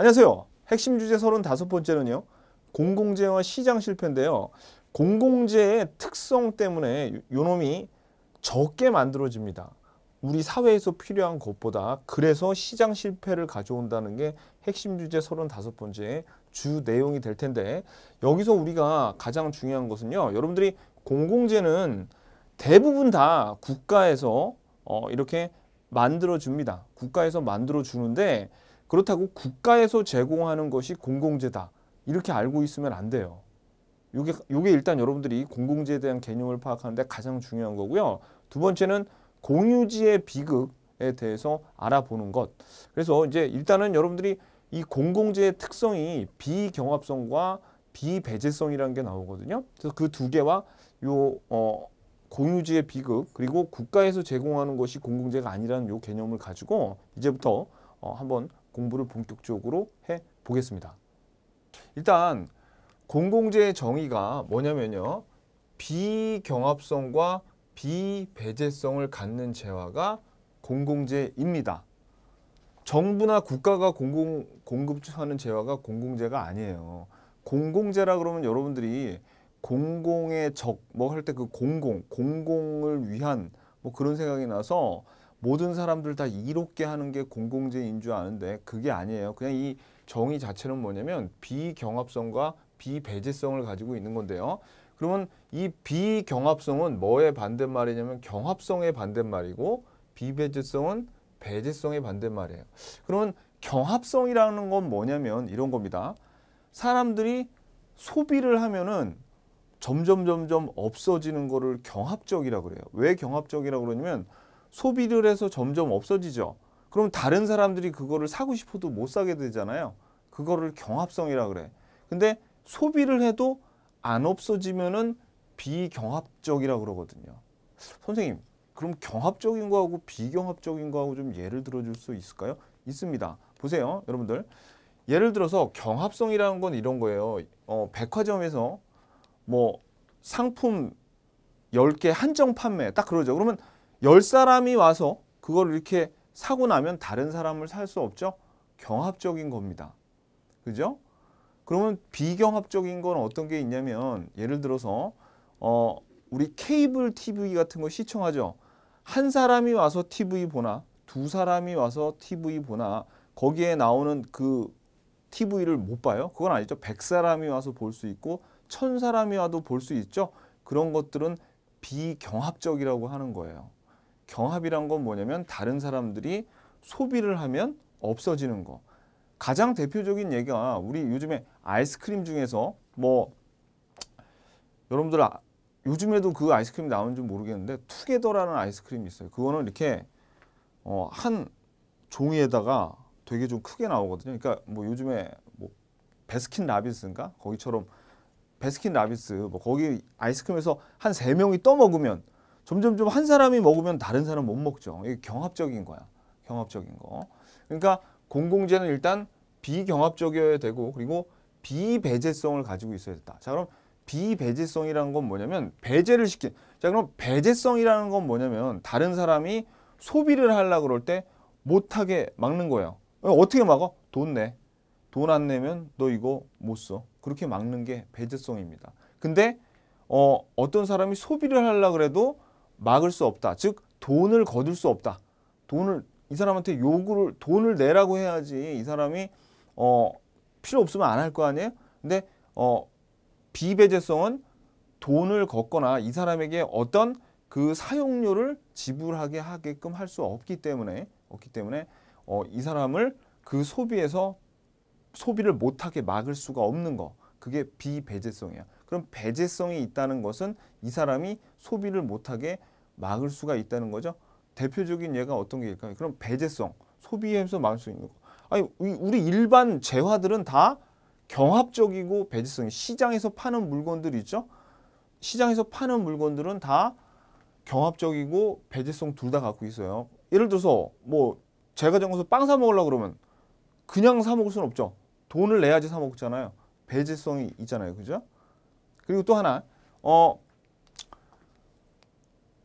안녕하세요. 핵심 주제 35번째는요. 공공재와 시장 실패인데요. 공공재의 특성 때문에 요놈이 적게 만들어집니다. 우리 사회에서 필요한 것보다 그래서 시장 실패를 가져온다는 게 핵심 주제 35번째의 주 내용이 될 텐데 여기서 우리가 가장 중요한 것은요. 여러분들이 공공재는 대부분 다 국가에서 어, 이렇게 만들어줍니다. 국가에서 만들어주는데 그렇다고 국가에서 제공하는 것이 공공재다. 이렇게 알고 있으면 안 돼요. 요게, 요게 일단 여러분들이 공공재에 대한 개념을 파악하는데 가장 중요한 거고요. 두 번째는 공유지의 비극에 대해서 알아보는 것. 그래서 이제 일단은 여러분들이 이 공공재의 특성이 비경합성과 비배제성이라는 게 나오거든요. 그래서 그 두 개와 요 어, 공유지의 비극 그리고 국가에서 제공하는 것이 공공재가 아니라는 요 개념을 가지고 이제부터 어, 한번 공부를 본격적으로 해 보겠습니다. 일단 공공재의 정의가 뭐냐면요. 비경합성과 비배제성을 갖는 재화가 공공재입니다. 정부나 국가가 공공, 공급하는 재화가 공공재가 아니에요. 공공재라 그러면 여러분들이 공공의 적, 뭐 할 때 그 공공, 공공을 위한 뭐 그런 생각이 나서 모든 사람들 다 이롭게 하는 게 공공재인 줄 아는데 그게 아니에요. 그냥 이 정의 자체는 뭐냐면 비경합성과 비배제성을 가지고 있는 건데요. 그러면 이 비경합성은 뭐의 반대말이냐면 경합성의 반대말이고 비배제성은 배제성의 반대말이에요. 그러면 경합성이라는 건 뭐냐면 이런 겁니다. 사람들이 소비를 하면은 점점 점점 없어지는 거를 경합적이라 그래요. 왜 경합적이라고 그러냐면 소비를 해서 점점 없어지죠. 그럼 다른 사람들이 그거를 사고 싶어도 못 사게 되잖아요. 그거를 경합성이라 그래. 근데 소비를 해도 안 없어지면은 비경합적이라고 그러거든요. 선생님, 그럼 경합적인 거하고 비경합적인 거하고 좀 예를 들어줄 수 있을까요? 있습니다. 보세요, 여러분들. 예를 들어서 경합성이라는 건 이런 거예요. 어, 백화점에서 뭐 상품 10개 한정 판매 딱 그러죠. 그러면 열사람이 와서 그걸 이렇게 사고 나면 다른 사람을 살 수 없죠. 경합적인 겁니다. 그죠? 그러면 비경합적인 건 어떤 게 있냐면 예를 들어서 어 우리 케이블 TV 같은 거 시청하죠. 한 사람이 와서 TV 보나 두 사람이 와서 TV 보나 거기에 나오는 그 TV를 못 봐요. 그건 아니죠. 백사람이 와서 볼 수 있고 천사람이 와도 볼 수 있죠. 그런 것들은 비경합적이라고 하는 거예요. 경합이란 건 뭐냐면 다른 사람들이 소비를 하면 없어지는 거. 가장 대표적인 얘기가 우리 요즘에 아이스크림 중에서 뭐 여러분들 아, 요즘에도 그 아이스크림 이 나오는지 모르겠는데 투게더라는 아이스크림이 있어요. 그거는 이렇게 어, 한 종이에다가 되게 좀 크게 나오거든요. 그러니까 뭐 요즘에 뭐 베스킨 라빈스인가 거기처럼 베스킨 라빈스 뭐 거기 아이스크림에서 한 세 명이 떠먹으면 점점 좀 한 사람이 먹으면 다른 사람 못 먹죠. 이게 경합적인 거야. 경합적인 거. 그러니까 공공재는 일단 비경합적이어야 되고 그리고 비배제성을 가지고 있어야 된다. 자 그럼 비배제성이라는 건 뭐냐면 배제를 시킨 자 그럼 배제성이라는 건 뭐냐면 다른 사람이 소비를 하려 그럴 때 못하게 막는 거예요. 어, 어떻게 막어? 돈 내. 돈 안 내면 너 이거 못 써. 그렇게 막는 게 배제성입니다. 근데 어, 어떤 사람이 소비를 하려 그래도 막을 수 없다. 즉 돈을 거둘 수 없다. 돈을 이 사람한테 요구를 돈을 내라고 해야지 이 사람이 어 필요 없으면 안 할 거 아니에요. 근데 어 비배제성은 돈을 걷거나 이 사람에게 어떤 그 사용료를 지불하게 하게끔 할 수 없기 때문에 없기 때문에 어, 이 사람을 그 소비에서 소비를 못하게 막을 수가 없는 거 그게 비배제성이야. 그럼 배제성이 있다는 것은 이 사람이 소비를 못하게 막을 수가 있다는 거죠. 대표적인 예가 어떤 게 일까요? 그럼 배제성, 소비에서 막을 수 있는 거. 아니 우리 일반 재화들은 다 경합적이고 배제성이 시장에서 파는 물건들 있죠. 시장에서 파는 물건들은 다 경합적이고 배제성 둘 다 갖고 있어요. 예를 들어서 뭐 제가 정해서 빵 사 먹으려고 그러면 그냥 사 먹을 수는 없죠. 돈을 내야지 사 먹잖아요. 배제성이 있잖아요. 그죠? 그리고 또 하나 어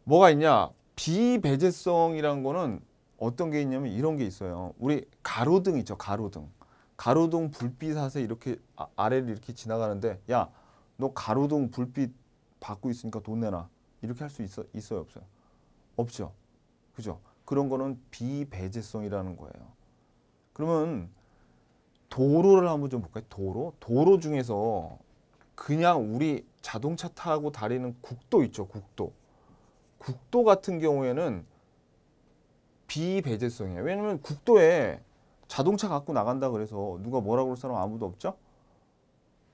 뭐가 있냐 비배제성이라는 거는 어떤 게 있냐면 이런 게 있어요. 우리 가로등 있죠 가로등 가로등 불빛하에 이렇게 아, 아래를 이렇게 지나가는데 야너 가로등 불빛 받고 있으니까 돈 내놔 이렇게 할 수 있어요 없어요 없죠 그죠 그런 거는 비배제성이라는 거예요. 그러면 도로를 한번 좀 볼까요? 도로? 도로 중에서 그냥 우리 자동차 타고 다니는 국도 있죠. 국도. 국도 같은 경우에는 비배제성이에요. 왜냐면 국도에 자동차 갖고 나간다 그래서 누가 뭐라고 그럴 사람 아무도 없죠.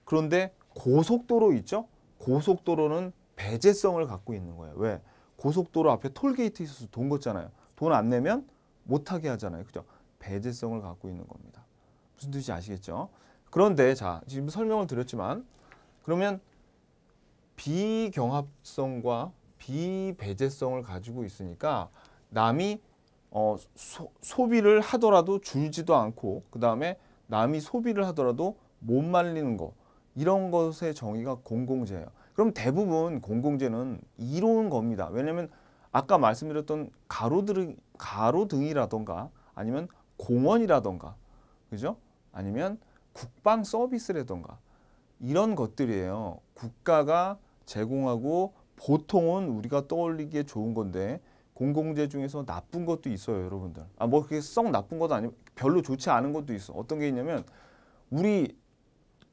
그런데 고속도로 있죠. 고속도로는 배제성을 갖고 있는 거예요. 왜? 고속도로 앞에 톨게이트 있어서 돈 걷잖아요. 돈 안 내면 못하게 하잖아요. 그죠? 배제성을 갖고 있는 겁니다. 무슨 뜻인지 아시겠죠? 그런데 자, 지금 설명을 드렸지만 그러면 비경합성과 비배제성을 가지고 있으니까 남이 어, 소, 소비를 하더라도 줄지도 않고 그 다음에 남이 소비를 하더라도 못 말리는 거 이런 것의 정의가 공공재예요. 그럼 대부분 공공재는 이로운 겁니다. 왜냐하면 아까 말씀드렸던 가로등, 가로등이라던가 아니면 공원이라던가 그죠? 아니면 국방 서비스라던가 이런 것들이에요. 국가가 제공하고 보통은 우리가 떠올리기에 좋은 건데 공공재 중에서 나쁜 것도 있어요, 여러분들. 아, 뭐 그게 썩 나쁜 것도 아니고 별로 좋지 않은 것도 있어. 어떤 게 있냐면 우리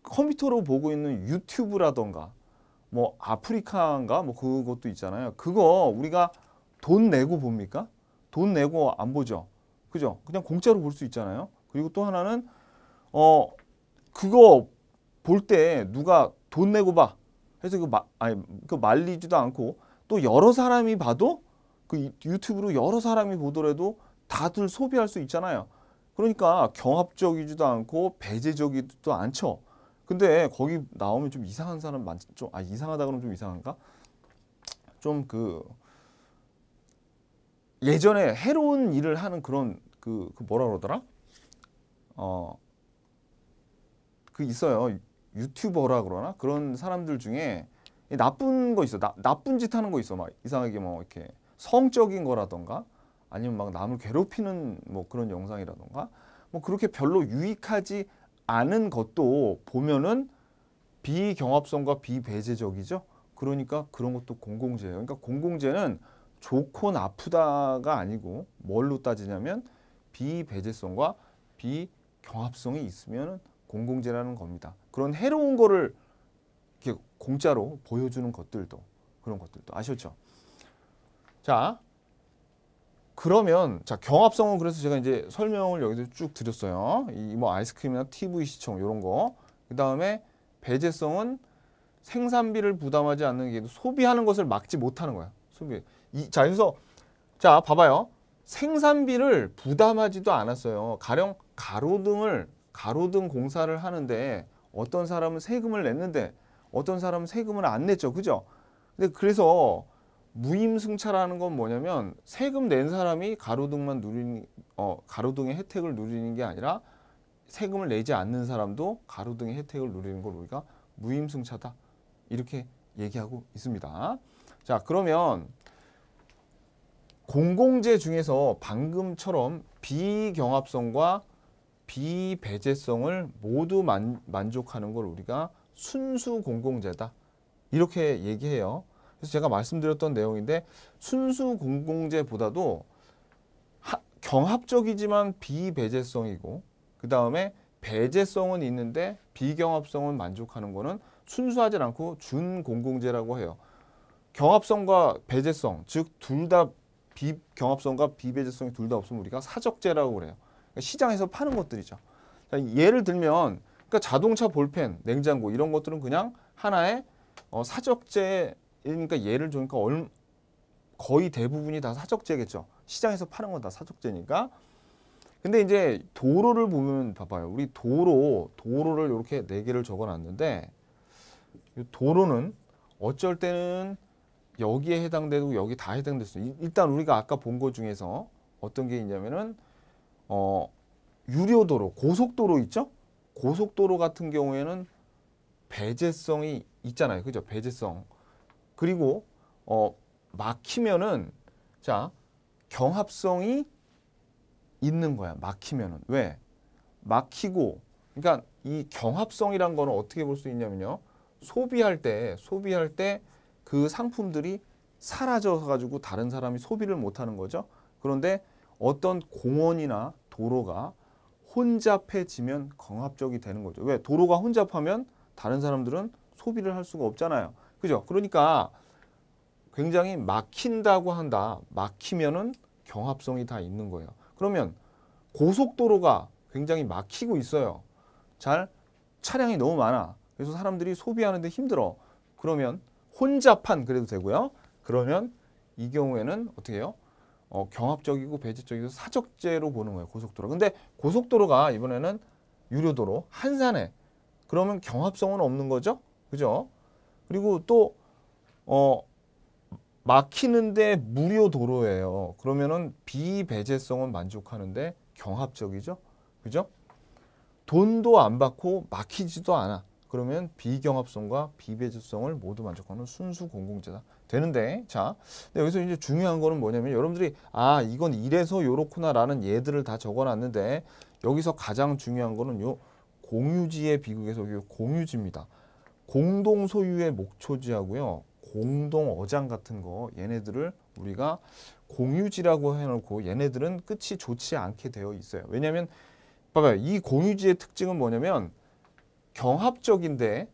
컴퓨터로 보고 있는 유튜브라던가 뭐 아프리카인가 뭐 그것도 있잖아요. 그거 우리가 돈 내고 봅니까? 돈 내고 안 보죠. 그죠? 그냥 공짜로 볼 수 있잖아요. 그리고 또 하나는 어 그거 볼때 누가 돈 내고 봐 해서 그 마, 아니 그 말리지도 않고 또 여러 사람이 봐도 그 유튜브로 여러 사람이 보더라도 다들 소비할 수 있잖아요. 그러니까 경합적이지도 않고 배제적이지도 않죠. 근데 거기 나오면 좀 이상한 사람 많, 좀아 이상하다 그러면 좀 이상한가? 좀 그 예전에 해로운 일을 하는 그런 그, 그 뭐라 그러더라? 어그 있어요. 유튜버라 그러나 그런 사람들 중에 나쁜 거 있어. 나, 나쁜 짓 하는 거 있어. 막 이상하게 뭐 이렇게 성적인 거라던가 아니면 막 남을 괴롭히는 뭐 그런 영상이라던가 뭐 그렇게 별로 유익하지 않은 것도 보면은 비경합성과 비배제적이죠. 그러니까 그런 것도 공공재예요. 그러니까 공공재는 좋고 나쁘다가 아니고 뭘로 따지냐면 비배제성과 비경합성이 있으면 공공재라는 겁니다. 그런 해로운 거를 이렇게 공짜로 보여주는 것들도 그런 것들도 아셨죠? 자, 그러면 자 경합성은 그래서 제가 이제 설명을 여기서 쭉 드렸어요. 이뭐 아이스크림이나 TV 시청 이런 거. 그 다음에 배제성은 생산비를 부담하지 않는 게 소비하는 것을 막지 못하는 거야. 소비. 이, 자 그래서 자 봐봐요. 생산비를 부담하지도 않았어요. 가령 가로등을 가로등 공사를 하는데 어떤 사람은 세금을 냈는데 어떤 사람은 세금을 안 냈죠. 그죠? 근데 그래서 무임승차라는 건 뭐냐면 세금 낸 사람이 가로등만 누리는 어 가로등의 혜택을 누리는 게 아니라 세금을 내지 않는 사람도 가로등의 혜택을 누리는 걸 우리가 무임승차다 이렇게 얘기하고 있습니다. 자 그러면 공공재 중에서 방금처럼 비경합성과 비배제성을 모두 만, 만족하는 걸 우리가 순수 공공재다 이렇게 얘기해요. 그래서 제가 말씀드렸던 내용인데 순수 공공재보다도 하, 경합적이지만 비배제성이고 그 다음에 배제성은 있는데 비경합성은 만족하는 거는 순수하지 않고 준공공재라고 해요. 경합성과 배제성, 즉 둘 다 비경합성과 비배제성이 둘 다 없으면 우리가 사적재라고 그래요. 그러니까 시장에서 파는 것들이죠. 예를 들면 그러니까 자동차 볼펜, 냉장고 이런 것들은 그냥 하나의 어, 사적재 그러니까 예를 주니까 얼, 거의 대부분이 다사적재겠죠 시장에서 파는 건 다사적재니까 근데 이제 도로를 보면 봐봐요. 우리 도로, 도로를 이렇게 네 개를 적어놨는데 도로는 어쩔 때는 여기에 해당되고 여기 다 해당될 수 있어요. 일단 우리가 아까 본 것 중에서 어떤 게 있냐면은 어, 유료도로, 고속도로 있죠? 고속도로 같은 경우에는 배제성이 있잖아요. 그죠? 배제성. 그리고 어, 막히면은 자, 경합성이 있는 거야. 막히면은. 왜? 막히고 그러니까 이 경합성이란 거는 어떻게 볼 수 있냐면요. 소비할 때 소비할 때 그 상품들이 사라져 서 가지고 다른 사람이 소비를 못 하는 거죠. 그런데 어떤 공원이나 도로가 혼잡해지면 강압적이 되는 거죠. 왜? 도로가 혼잡하면 다른 사람들은 소비를 할 수가 없잖아요. 그죠? 그러니까 굉장히 막힌다고 한다. 막히면은 경합성이 다 있는 거예요. 그러면 고속도로가 굉장히 막히고 있어요. 잘 차량이 너무 많아. 그래서 사람들이 소비하는데 힘들어. 그러면 혼잡한 그래도 되고요. 그러면 이 경우에는 어떻게 해요? 어, 경합적이고 배제적이고 사적제로 보는 거예요. 고속도로. 근데 고속도로가 이번에는 유료도로 한산해. 그러면 경합성은 없는 거죠. 그죠? 그리고 또 어, 막히는데 무료 도로예요. 그러면은 비배제성은 만족하는데 경합적이죠. 그죠? 돈도 안 받고 막히지도 않아. 그러면 비경합성과 비배제성을 모두 만족하는 순수 공공재다. 되는데 자 근데 여기서 이제 중요한 거는 뭐냐면 여러분들이 아 이건 이래서 요렇구나라는 예들을 다 적어놨는데 여기서 가장 중요한 거는 요 공유지의 비극에서 요 공유지입니다. 공동 소유의 목초지하고요 공동 어장 같은 거 얘네들을 우리가 공유지라고 해놓고 얘네들은 끝이 좋지 않게 되어 있어요. 왜냐면 봐봐요 이 공유지의 특징은 뭐냐면 경합적인데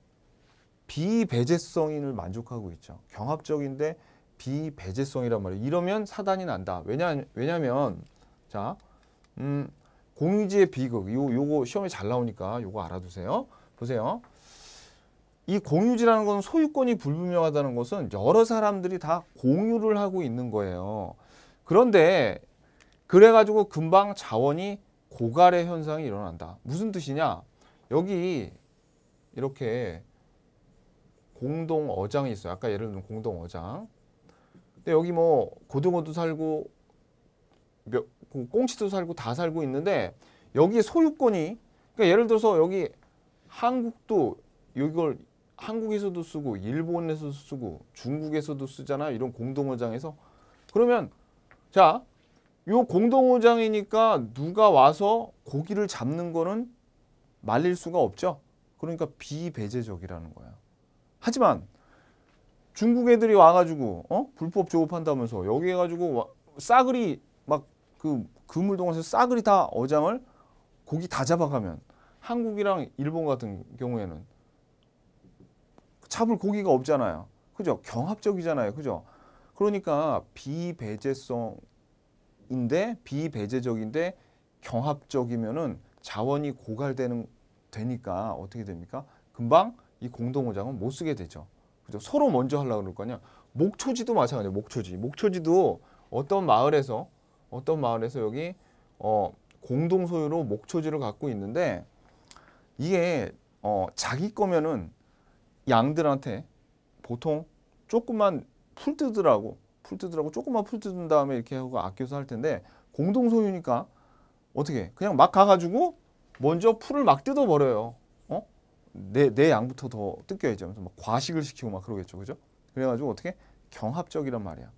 비배제성인을 만족하고 있죠. 경합적인데 비배제성이란 말이에요. 이러면 사단이 난다. 왜냐 왜냐면 자, 음, 공유지의 비극. 요 요거 시험에 잘 나오니까 요거 알아두세요. 보세요. 이 공유지라는 건 소유권이 불분명하다는 것은 여러 사람들이 다 공유를 하고 있는 거예요. 그런데 그래가지고 금방 자원이 고갈의 현상이 일어난다. 무슨 뜻이냐? 여기 이렇게 공동 어장이 있어요. 아까 예를 들면 공동 어장. 근데 여기 뭐 고등어도 살고 몇, 꽁치도 살고 다 살고 있는데 여기 소유권이 그러니까 예를 들어서 여기 한국도 이걸 한국에서도 쓰고 일본에서도 쓰고 중국에서도 쓰잖아 이런 공동어장에서 그러면 자요 공동어장이니까 누가 와서 고기를 잡는 거는 말릴 수가 없죠 그러니까 비배제적이라는 거야 하지만 중국 애들이 와가지고 어? 불법 조업한다면서 여기 해가지고 와, 싸그리 막그 그물동에서 싸그리 다 어장을 고기 다 잡아가면 한국이랑 일본 같은 경우에는 잡을 고기가 없잖아요. 그죠? 경합적이잖아요. 그죠? 그러니까 비배제성인데 비배제적인데 경합적이면은 자원이 고갈되는 되니까 어떻게 됩니까? 금방 이 공동호장은 못 쓰게 되죠. 그죠? 서로 먼저 하려고 그럴 거냐? 목초지도 마찬가지예요. 목초지. 목초지도 어떤 마을에서 어떤 마을에서 여기 어 공동 소유로 목초지를 갖고 있는데 이게 어 자기 거면은 양들한테 보통 조금만 풀 뜯으라고 풀 뜯으라고 조금만 풀 뜯은 다음에 이렇게 하고 아껴서 할 텐데 공동 소유니까 어떻게 그냥 막 가가지고 먼저 풀을 막 뜯어 버려요. 내, 내 양부터 더 뜯겨야지 하면서 막 과식을 시키고 막 그러겠죠. 그죠? 그래가지고 어떻게 경합적이란 말이야.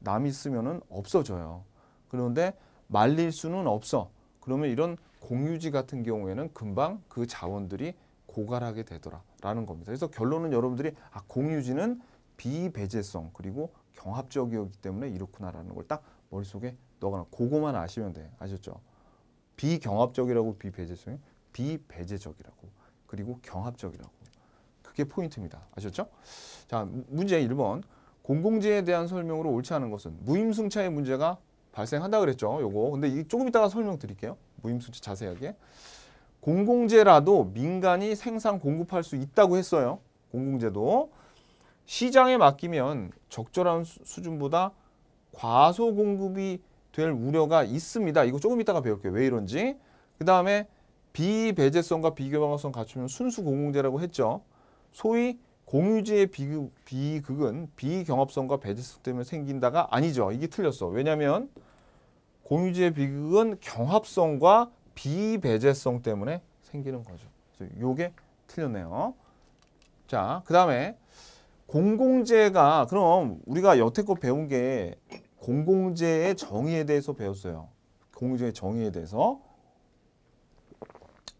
남이 쓰면은 없어져요. 그런데 말릴 수는 없어. 그러면 이런 공유지 같은 경우에는 금방 그 자원들이 고갈하게 되더라라는 겁니다. 그래서 결론은 여러분들이 아, 공유지는 비배제성 그리고 경합적이기 때문에 이렇구나라는 걸 딱 머릿속에 넣어놔. 그거만 아시면 돼. 아셨죠? 비경합적이라고 비배제성이 비배제적이라고. 그리고 경합적이라고. 그게 포인트입니다. 아셨죠? 자, 문제 1번. 공공재에 대한 설명으로 옳지 않은 것은 무임승차의 문제가 발생한다 그랬죠. 요거. 근데 이 조금 이따가 설명드릴게요. 무임승차 자세하게. 공공재라도 민간이 생산 공급할 수 있다고 했어요. 공공재도. 시장에 맡기면 적절한 수준보다 과소 공급이 될 우려가 있습니다. 이거 조금 이따가 배울게요. 왜 이런지. 그 다음에 비배제성과 비교방어성 갖추면 순수공공재라고 했죠. 소위 공유지의 비극, 비극은 비경합성과 배제성 때문에 생긴다가 아니죠. 이게 틀렸어. 왜냐하면 공유지의 비극은 경합성과 비배제성 때문에 생기는 거죠. 요게 틀렸네요. 자, 그 다음에 공공재가 그럼 우리가 여태껏 배운 게 공공재의 정의에 대해서 배웠어요. 공공재의 정의에 대해서.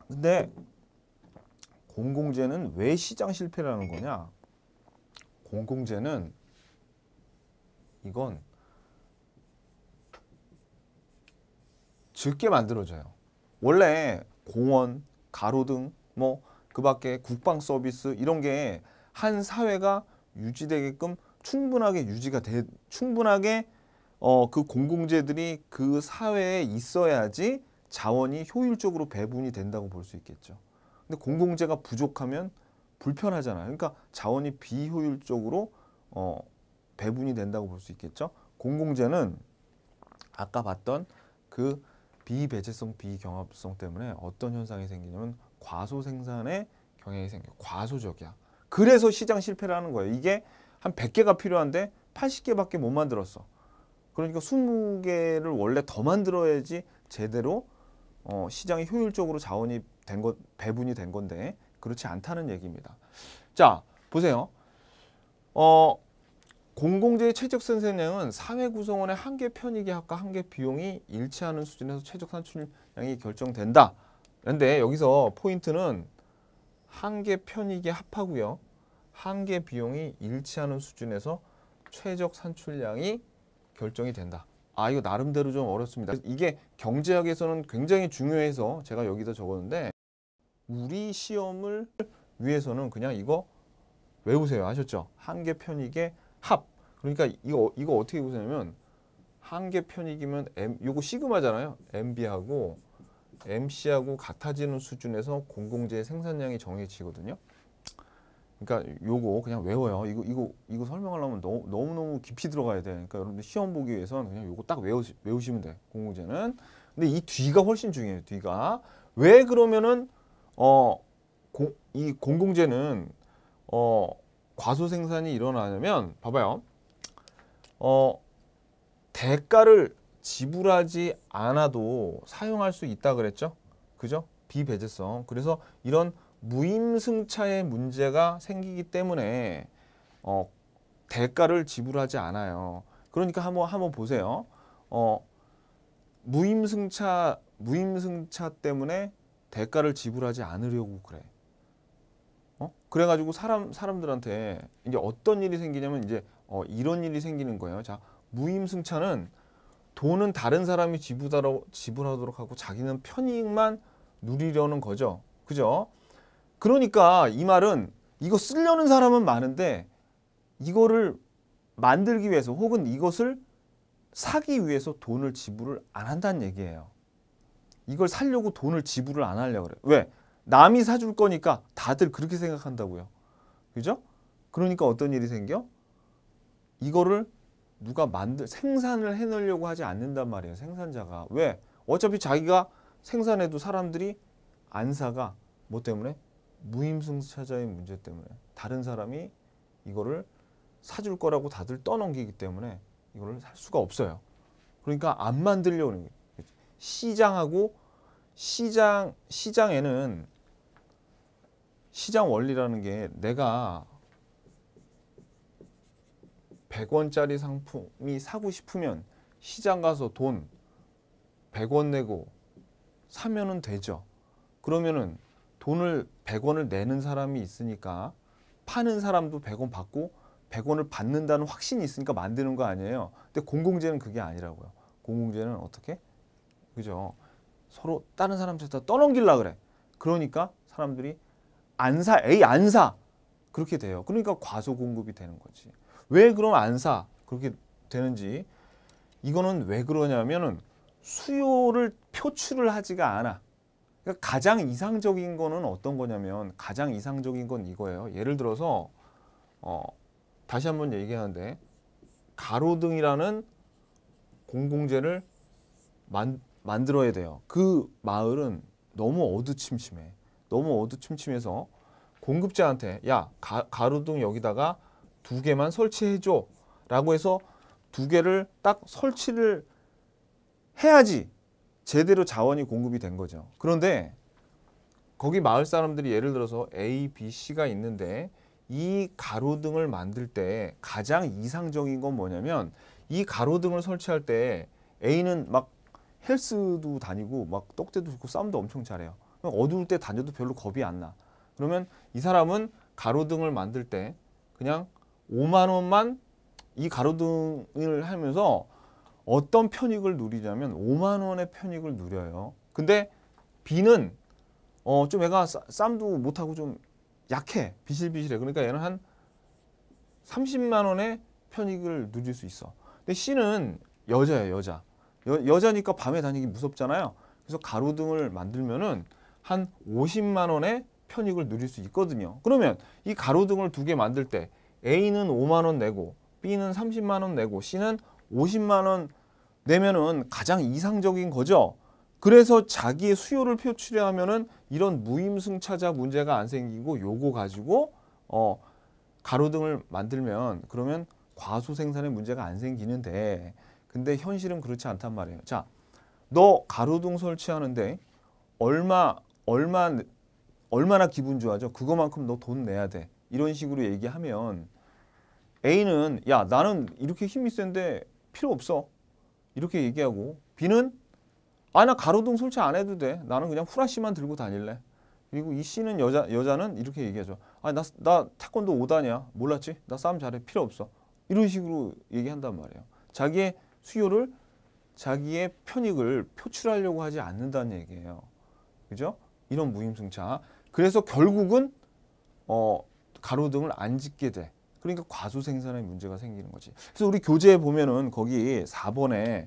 근데 공공재는 왜 시장 실패라는 거냐? 공공재는 이건 즐게 만들어져요. 원래 공원, 가로등, 뭐 그 밖에 국방 서비스 이런 게 한 사회가 유지되게끔 충분하게 유지가 돼 충분하게 어, 그 공공재들이 그 사회에 있어야지 자원이 효율적으로 배분이 된다고 볼 수 있겠죠. 근데 공공재가 부족하면 불편하잖아요. 그러니까 자원이 비효율적으로 어, 배분이 된다고 볼 수 있겠죠. 공공재는 아까 봤던 그 비배제성, 비경합성 때문에 어떤 현상이 생기냐면 과소 생산의 경향이 생겨. 요 과소적이야. 그래서 시장 실패를 하는 거예요. 이게 한 100개가 필요한데 80개밖에 못 만들었어. 그러니까 20개를 원래 더 만들어야지 제대로 어, 시장이 효율적으로 자원이 된 것, 배분이 된 건데 그렇지 않다는 얘기입니다. 자, 보세요. 어, 공공재의 최적 선생량은 사회 구성원의 한계 편익의학과 한계 비용이 일치하는 수준에서 최적 산출량이 결정된다. 그런데 여기서 포인트는 한계 편익에 합하고요. 한계 비용이 일치하는 수준에서 최적 산출량이 결정이 된다. 아 이거 나름대로 좀 어렵습니다. 이게 경제학에서는 굉장히 중요해서 제가 여기다 적었는데 우리 시험을 위해서는 그냥 이거 외우세요 하셨죠? 한계 편익의 합. 그러니까 이거 이거 어떻게 보시냐면 한계 편익이면 M 요거 시그마잖아요. MB하고 MC하고 같아지는 수준에서 공공재의 생산량이 정해지거든요. 그러니까 요거 그냥 외워요. 이거 이거 이거 설명하려면 너무 너무 너무 깊이 들어가야 돼. 그러니까 여러분들 시험 보기 위해서는 그냥 요거 딱 외우 외우시면 돼. 공문제는. 근데 이 뒤가 훨씬 중요해요. 뒤가 왜 그러면은 어이 공공재는 어 과소 생산이 일어나냐면 봐봐요. 어 대가를 지불하지 않아도 사용할 수 있다 그랬죠. 그죠? 비배제성. 그래서 이런 무임승차의 문제가 생기기 때문에 어, 대가를 지불하지 않아요. 그러니까 한번 한번 보세요. 어, 무임승차 무임승차 때문에 대가를 지불하지 않으려고 그래. 어? 그래가지고 사람 사람들한테 이제 어떤 일이 생기냐면 이제 어, 이런 일이 생기는 거예요. 자 무임승차는 돈은 다른 사람이 지불하도록 하고 자기는 편익만 누리려는 거죠. 그죠? 그러니까 이 말은 이거 쓰려는 사람은 많은데 이거를 만들기 위해서 혹은 이것을 사기 위해서 돈을 지불을 안 한다는 얘기예요. 이걸 살려고 돈을 지불을 안 하려고 그래 왜? 남이 사줄 거니까 다들 그렇게 생각한다고요. 그죠? 그러니까 어떤 일이 생겨? 이거를 누가 만들 생산을 해내려고 하지 않는단 말이에요. 생산자가. 왜? 어차피 자기가 생산해도 사람들이 안 사가. 뭐 때문에? 무임승차자의 문제 때문에 다른 사람이 이거를 사줄 거라고 다들 떠넘기기 때문에 이거를 살 수가 없어요. 그러니까 안 만들려는 거예요. 시장하고 시장 시장에는 시장 원리라는 게 내가 100원짜리 상품이 사고 싶으면 시장 가서 돈 100원 내고 사면은 되죠. 그러면은 돈을 100원을 내는 사람이 있으니까 파는 사람도 100원 받고 100원을 받는다는 확신이 있으니까 만드는 거 아니에요. 근데 공공재는 그게 아니라고요. 공공재는 어떻게? 그죠? 서로 다른 사람들한테 떠넘길라 그래. 그러니까 사람들이 안 사, 에이 안 사. 그렇게 돼요. 그러니까 과소 공급이 되는 거지. 왜 그럼 안 사? 그렇게 되는지 이거는 왜 그러냐면은 수요를 표출을 하지가 않아. 그러니까 가장 이상적인 거는 어떤 거냐면 가장 이상적인 건 이거예요. 예를 들어서 어, 다시 한번 얘기하는데 가로등이라는 공공재를 만, 만들어야 돼요. 그 마을은 너무 어두침침해. 너무 어두침침해서 공급자한테 야 가, 가로등 여기다가 두 개만 설치해줘 라고 해서 두 개를 딱 설치를 해야지 제대로 자원이 공급이 된 거죠. 그런데 거기 마을 사람들이 예를 들어서 A, B, C가 있는데 이 가로등을 만들 때 가장 이상적인 건 뭐냐면 이 가로등을 설치할 때 A는 막 헬스도 다니고 막 떡대도 좋고 싸움도 엄청 잘해요. 어두울 때 다녀도 별로 겁이 안 나. 그러면 이 사람은 가로등을 만들 때 그냥 5만 원만 이 가로등을 하면서 어떤 편익을 누리냐면 5만 원의 편익을 누려요. 근데 B는 어, 좀 애가 쌈도 못하고 좀 약해. 비실비실해. 그러니까 얘는 한 30만 원의 편익을 누릴 수 있어. 근데 C는 여자예요. 여자. 여, 자니까 밤에 다니기 무섭잖아요. 그래서 가로등을 만들면은 한 50만 원의 편익을 누릴 수 있거든요. 그러면 이 가로등을 두 개 만들 때 A는 5만 원 내고 B는 30만 원 내고 C는 50만 원 내면은 가장 이상적인 거죠. 그래서 자기의 수요를 표출해 하면은 이런 무임승차자 문제가 안 생기고 요거 가지고 어 가로등을 만들면 그러면 과소 생산의 문제가 안 생기는데 근데 현실은 그렇지 않단 말이에요. 자, 너 가로등 설치하는데 얼마 얼마 얼마나 기분 좋아죠 그거만큼 너 돈 내야 돼. 이런 식으로 얘기하면 A는 야 나는 이렇게 힘이 센데 필요 없어. 이렇게 얘기하고 B는 아 나 가로등 설치 안 해도 돼. 나는 그냥 후라시만 들고 다닐래. 그리고 이씨는 여자, 여자는 이렇게 얘기하죠. 아, 나, 나 태권도 5단이야. 몰랐지? 나 싸움 잘해. 필요 없어. 이런 식으로 얘기한단 말이에요. 자기의 수요를 자기의 편익을 표출하려고 하지 않는다는 얘기예요. 그죠? 이런 무임승차. 그래서 결국은 어, 가로등을 안 짓게 돼. 그러니까 과수 생산의 문제가 생기는 거지. 그래서 우리 교재에 보면은 거기 4번에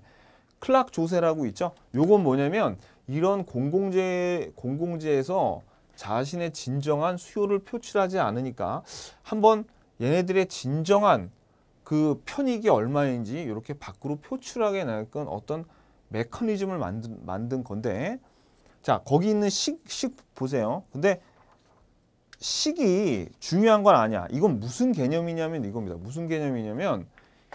클락 조세라고 있죠. 요건 뭐냐면 이런 공공재 공공재에서 자신의 진정한 수요를 표출하지 않으니까 한번 얘네들의 진정한 그 편익이 얼마인지 이렇게 밖으로 표출하게 낼 건 어떤 메커니즘을 만든, 만든 건데 자 거기 있는 식, 식 보세요. 근데 식이 중요한 건 아니야. 이건 무슨 개념이냐면 이겁니다. 무슨 개념이냐면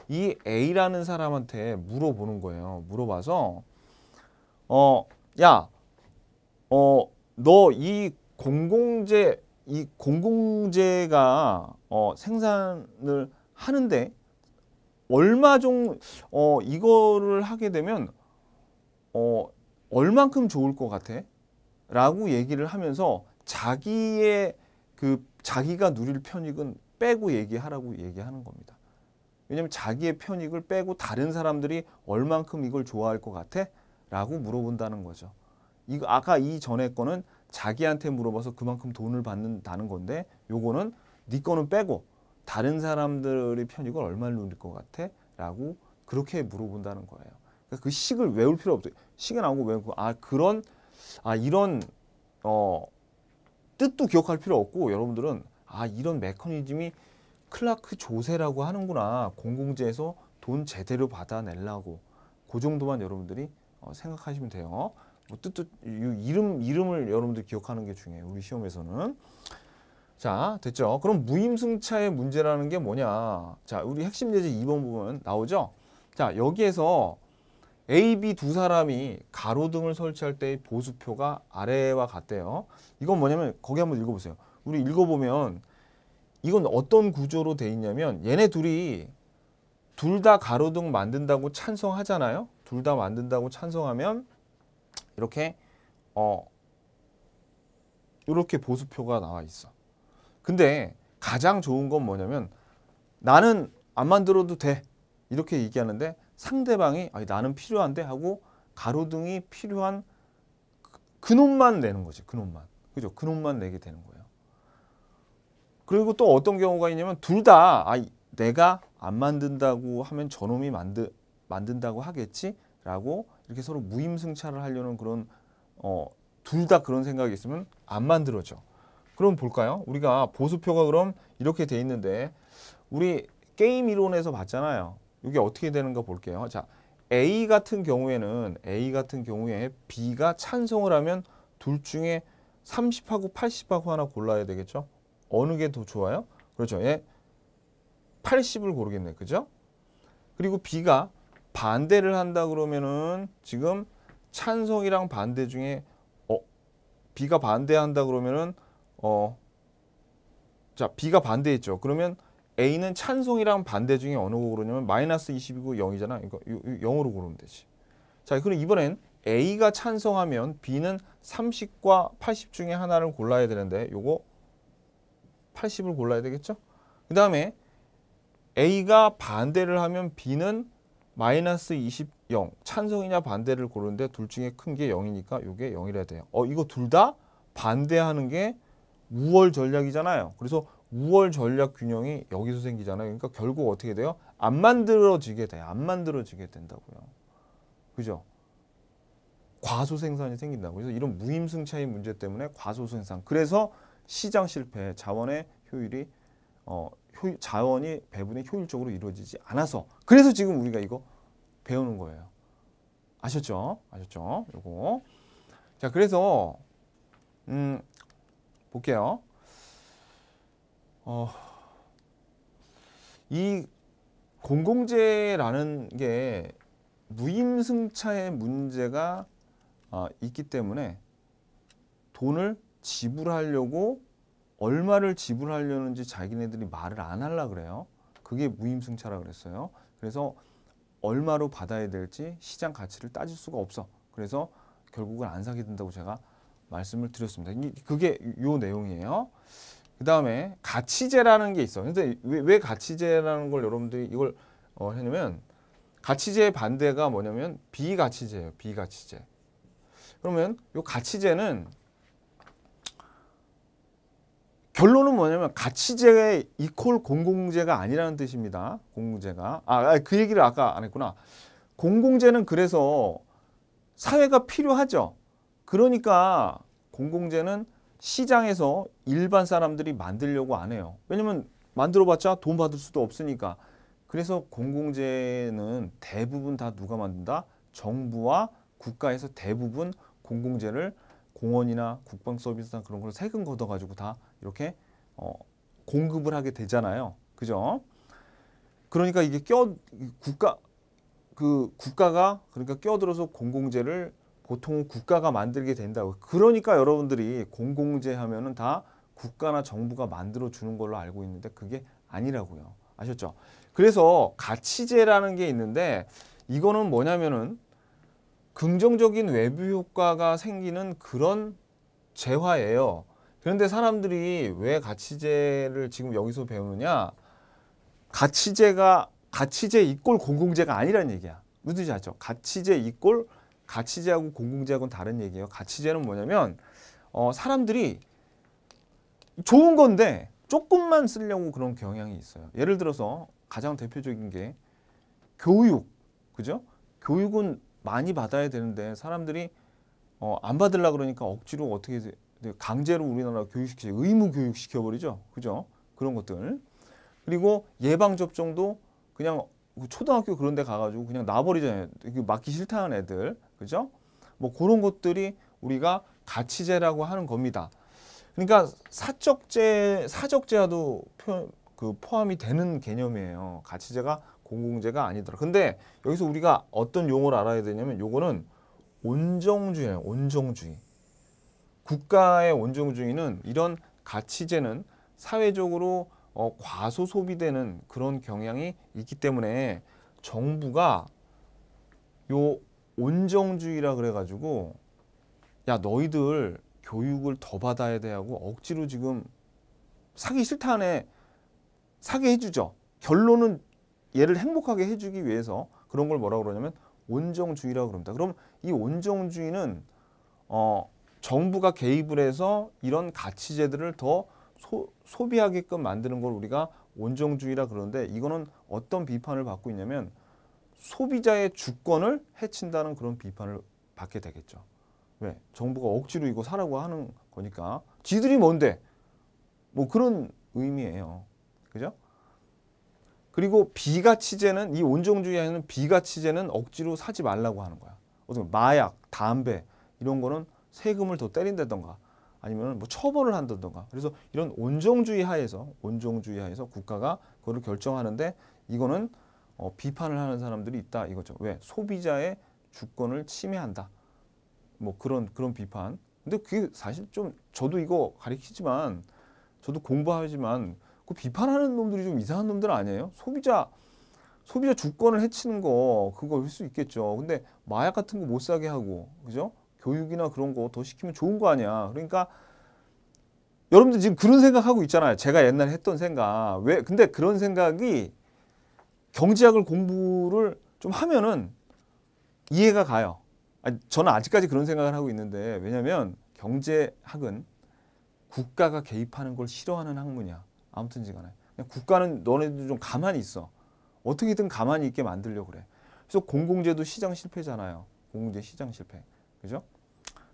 이 A라는 사람한테 물어보는 거예요. 물어봐서 어, 야, 어, 너 이 공공재 이 공공재가 어, 생산을 하는데 얼마 정 어, 이거를 하게 되면 어, 얼만큼 좋을 것 같아? 라고 얘기를 하면서 자기의 그 자기가 누릴 편익은 빼고 얘기하라고 얘기하는 겁니다. 왜냐하면 자기의 편익을 빼고 다른 사람들이 얼만큼 이걸 좋아할 것 같아? 라고 물어본다는 거죠. 이거 아까 이 전에 거는 자기한테 물어봐서 그만큼 돈을 받는다는 건데 요거는 네 거는 빼고 다른 사람들의 편익을 얼마나 누릴 것 같아? 라고 그렇게 물어본다는 거예요. 그러니까 그 식을 외울 필요 없어요. 식이 나오고 외우고 아 그런 아 이런 어 뜻도 기억할 필요 없고 여러분들은 아 이런 메커니즘이 클라크 조세라고 하는구나 공공재에서 돈 제대로 받아내려고 그 정도만 여러분들이 어, 생각하시면 돼요. 뭐 뜻도 이름 이름을 여러분들 기억하는 게 중요해요. 우리 시험에서는 자 됐죠. 그럼 무임승차의 문제라는 게 뭐냐? 자 우리 핵심 예제 2번 부분 나오죠. 자 여기에서 A, B 두 사람이 가로등을 설치할 때의 보수표가 아래와 같대요. 이건 뭐냐면 거기 한번 읽어보세요. 우리 읽어보면 이건 어떤 구조로 돼 있냐면 얘네 둘이 둘 다 가로등 만든다고 찬성하잖아요. 둘 다 만든다고 찬성하면 이렇게 어 이렇게 보수표가 나와 있어. 근데 가장 좋은 건 뭐냐면 나는 안 만들어도 돼 이렇게 얘기하는데 상대방이 아니, 나는 필요한데 하고 가로등이 필요한 그, 그놈만 내는 거지. 그놈만. 그죠? 그놈만 내게 되는 거예요. 그리고 또 어떤 경우가 있냐면 둘다 아, 내가 안 만든다고 하면 저놈이 만드, 만든다고 하겠지라고 이렇게 서로 무임승차를 하려는 그런 어, 둘다 그런 생각이 있으면 안 만들어져. 그럼 볼까요? 우리가 보수표가 그럼 이렇게 돼 있는데 우리 게임 이론에서 봤잖아요. 이게 어떻게 되는가 볼게요. 자, A 같은 경우에는 A 같은 경우에 B가 찬성을 하면 둘 중에 30하고 80하고 하나 골라야 되겠죠? 어느 게 더 좋아요? 그렇죠. 예. 80을 고르겠네. 그죠? 그리고 B가 반대를 한다 그러면은 지금 찬성이랑 반대 중에 어 B가 반대한다 그러면은 어 자, B가 반대했죠. 그러면 A는 찬송이랑 반대 중에 어느 거 고르냐면 마이너스 20이고 0이잖아. 그러니까 0으로 고르면 되지. 자, 그럼 이번엔 A가 찬성하면 B는 30과 80 중에 하나를 골라야 되는데 요거 80을 골라야 되겠죠? 그 다음에 A가 반대를 하면 B는 마이너스 20, 0. 찬성이냐 반대를 고르는데 둘 중에 큰 게 0이니까 요게 0이라 돼요. 어, 이거 둘 다 반대하는 게 우월 전략이잖아요. 그래서 우월 전략 균형이 여기서 생기잖아요. 그러니까 결국 어떻게 돼요? 안 만들어지게 돼요. 안 만들어지게 된다고요. 그죠? 과소 생산이 생긴다고. 그래서 이런 무임승 차의 문제 때문에 과소 생산. 그래서 시장 실패, 자원의 효율이 어, 효, 자원이 배분이 효율적으로 이루어지지 않아서 그래서 지금 우리가 이거 배우는 거예요. 아셨죠? 아셨죠? 요거. 자, 그래서 음 볼게요. 어, 이 공공재라는 게 무임승차의 문제가 어, 있기 때문에 돈을 지불하려고 얼마를 지불하려는지 자기네들이 말을 안 하려 그래요. 그게 무임승차라 그랬어요. 그래서 얼마로 받아야 될지 시장 가치를 따질 수가 없어. 그래서 결국은 안 사게 된다고 제가 말씀을 드렸습니다. 그게 요 내용이에요. 그 다음에 가치제라는 게 있어. 근데 왜, 왜 가치제라는 걸 여러분들이 이걸 어, 했냐면 가치제의 반대가 뭐냐면 비가치제예요. 비가치제. 그러면 이 가치제는 결론은 뭐냐면 가치제가 이퀄 공공재가 아니라는 뜻입니다. 공공재가. 아, 아, 그 얘기를 아까 안 했구나. 공공재는 그래서 사회가 필요하죠. 그러니까 공공재는 시장에서 일반 사람들이 만들려고 안 해요. 왜냐면 만들어봤자 돈 받을 수도 없으니까. 그래서 공공재는 대부분 다 누가 만든다? 정부와 국가에서 대부분 공공재를 공원이나 국방 서비스나 그런 걸 세금 걷어가지고 다 이렇게 어, 공급을 하게 되잖아요. 그죠? 그러니까 이게 껴 국가 그 국가가 그러니까 껴들어서 공공재를 보통은 국가가 만들게 된다고. 그러니까 여러분들이 공공재 하면은 다 국가나 정부가 만들어 주는 걸로 알고 있는데 그게 아니라고요. 아셨죠? 그래서 가치제라는 게 있는데 이거는 뭐냐면은 긍정적인 외부 효과가 생기는 그런 재화예요. 그런데 사람들이 왜 가치제를 지금 여기서 배우느냐? 가치제가 가치제 이꼴 공공재가 아니라는 얘기야. 무슨 뜻이죠? 가치제 이꼴 가치제하고 공공재하고는 다른 얘기예요. 가치제는 뭐냐면 어, 사람들이 좋은 건데 조금만 쓰려고 그런 경향이 있어요. 예를 들어서 가장 대표적인 게 교육, 그죠? 교육은 많이 받아야 되는데 사람들이 어, 안 받으려 고 그러니까 억지로 어떻게 네, 강제로 우리나라 교육시키 의무 교육 시켜버리죠, 그죠? 그런 것들 그리고 예방 접종도 그냥 그 초등학교 그런 데 가가지고 그냥 놔버리잖아요. 맡기 싫다는 애들 그죠? 뭐 그런 것들이 우리가 가치제라고 하는 겁니다. 그러니까 사적제, 사적제와도 그 포함이 되는 개념이에요. 가치제가 공공재가 아니더라. 근데 여기서 우리가 어떤 용어를 알아야 되냐면 요거는 온정주의예요. 온정주의. 국가의 온정주의는 이런 가치제는 사회적으로 어, 과소 소비되는 그런 경향이 있기 때문에 정부가 요 온정주의라 그래가지고 야 너희들 교육을 더 받아야 돼 하고 억지로 지금 사기 싫다네 사게 해주죠. 결론은 얘를 행복하게 해주기 위해서 그런 걸 뭐라 그러냐면 온정주의라고 그럽니다. 그럼 이 온정주의는 어, 정부가 개입을 해서 이런 가치제들을 더 소, 소비하게끔 만드는 걸 우리가 온정주의라 그러는데 이거는 어떤 비판을 받고 있냐면 소비자의 주권을 해친다는 그런 비판을 받게 되겠죠. 왜? 정부가 억지로 이거 사라고 하는 거니까 지들이 뭔데? 뭐 그런 의미예요. 그죠? 그리고 비가치제는 이 온종주의하는 비가치제는 억지로 사지 말라고 하는 거야. 어떤 마약, 담배 이런 거는 세금을 더 때린다던가 아니면 뭐 처벌을 한다던가 그래서 이런 온종주의 하에서 온종주의 하에서 국가가 그거를 결정하는데 이거는 어, 비판을 하는 사람들이 있다 이거죠. 왜? 소비자의 주권을 침해한다. 뭐 그런 그런 비판. 근데 그게 사실 좀 저도 이거 가리키지만 저도 공부하지만 그 비판하는 놈들이 좀 이상한 놈들 아니에요? 소비자 소비자 주권을 해치는 거 그거일 수 있겠죠. 근데 마약 같은 거 못 사게 하고 그죠? 교육이나 그런 거 더 시키면 좋은 거 아니야. 그러니까 여러분들 지금 그런 생각하고 있잖아요. 제가 옛날에 했던 생각. 왜? 근데 그런 생각이 경제학을 공부를 좀 하면은 이해가 가요. 아니, 저는 아직까지 그런 생각을 하고 있는데 왜냐하면 경제학은 국가가 개입하는 걸 싫어하는 학문이야. 아무튼지 간에 국가는 너네들 좀 가만히 있어. 어떻게든 가만히 있게 만들려 그래. 그래서 공공재도 시장 실패잖아요. 공공재 시장 실패. 그죠?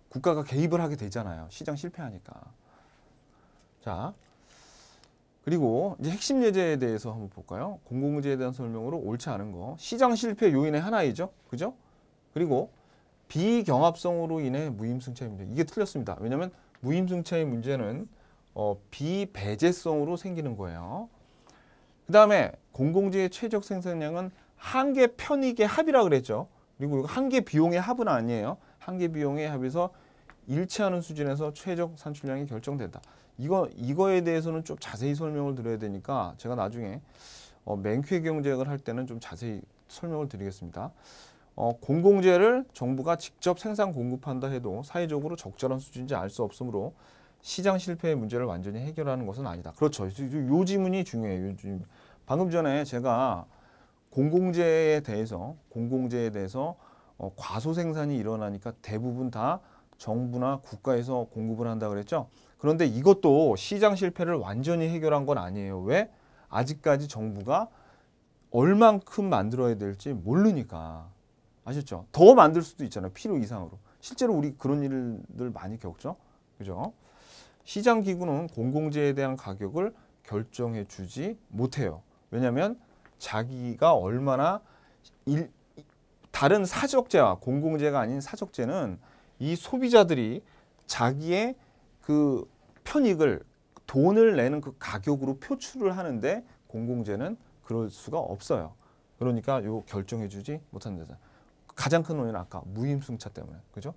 국가가 개입을 하게 되잖아요. 시장 실패하니까. 자, 그리고 이제 핵심 예제에 대해서 한번 볼까요? 공공재에 대한 설명으로 옳지 않은 거. 시장 실패 요인의 하나이죠. 그죠? 그리고 비경합성으로 인해 무임승차의 문제. 이게 틀렸습니다. 왜냐하면 무임승차의 문제는 어, 비배제성으로 생기는 거예요. 그 다음에 공공재의 최적 생산량은 한계 편익의 합이라 그랬죠. 그리고 한계 비용의 합은 아니에요. 한계 비용의 합에서 일치하는 수준에서 최적 산출량이 결정된다. 이거 이거에 대해서는 좀 자세히 설명을 드려야 되니까 제가 나중에 어, 맹쾌 경쟁을 제할 때는 좀 자세히 설명을 드리겠습니다. 어, 공공재를 정부가 직접 생산 공급한다 해도 사회적으로 적절한 수준인지 알 수 없으므로 시장 실패의 문제를 완전히 해결하는 것은 아니다. 그렇죠. 요 지문이 중요해요. 요즘 지 방금 전에 제가 공공재에 대해서 공공재에 대해서 어, 과소 생산이 일어나니까 대부분 다 정부나 국가에서 공급을 한다 그랬죠. 그런데 이것도 시장 실패를 완전히 해결한 건 아니에요. 왜? 아직까지 정부가 얼만큼 만들어야 될지 모르니까. 아셨죠? 더 만들 수도 있잖아요. 필요 이상으로. 실제로 우리 그런 일들 많이 겪죠. 그죠? 시장 기구는 공공재에 대한 가격을 결정해 주지 못해요. 왜냐하면 자기가 얼마나 일, 다른 사적재와 공공재가 아닌 사적재는 이 소비자들이 자기의 그 편익을 돈을 내는 그 가격으로 표출을 하는데 공공재는 그럴 수가 없어요. 그러니까 요 결정해 주지 못하는 데서 가장 큰 원인은 아까 무임승차 때문에 그죠?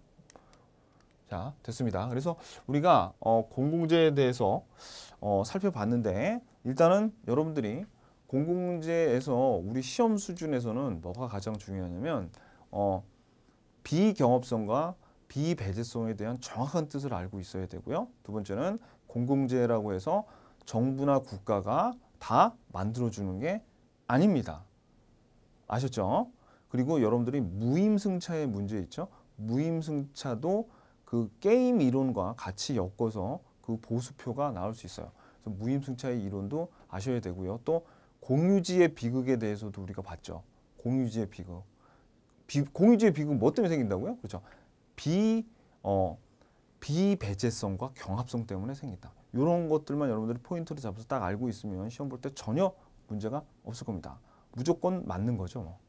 자 됐습니다. 그래서 우리가 어, 공공재에 대해서 어, 살펴봤는데 일단은 여러분들이 공공재에서 우리 시험 수준에서는 뭐가 가장 중요하냐면 어, 비경업성과 비배제성에 대한 정확한 뜻을 알고 있어야 되고요. 두 번째는 공공재라고 해서 정부나 국가가 다 만들어주는 게 아닙니다. 아셨죠? 그리고 여러분들이 무임승차의 문제 있죠? 무임승차도 그 게임 이론과 같이 엮어서 그 보수표가 나올 수 있어요. 그래서 무임승차의 이론도 아셔야 되고요. 또 공유지의 비극에 대해서도 우리가 봤죠. 공유지의 비극. 비, 공유지의 비극 은뭐 때문에 생긴다고요? 그렇죠. 비, 어, 비배제성과 경합성 때문에 생긴다. 이런 것들만 여러분들이 포인트로 잡아서 딱 알고 있으면 시험 볼 때 전혀 문제가 없을 겁니다. 무조건 맞는 거죠. 뭐.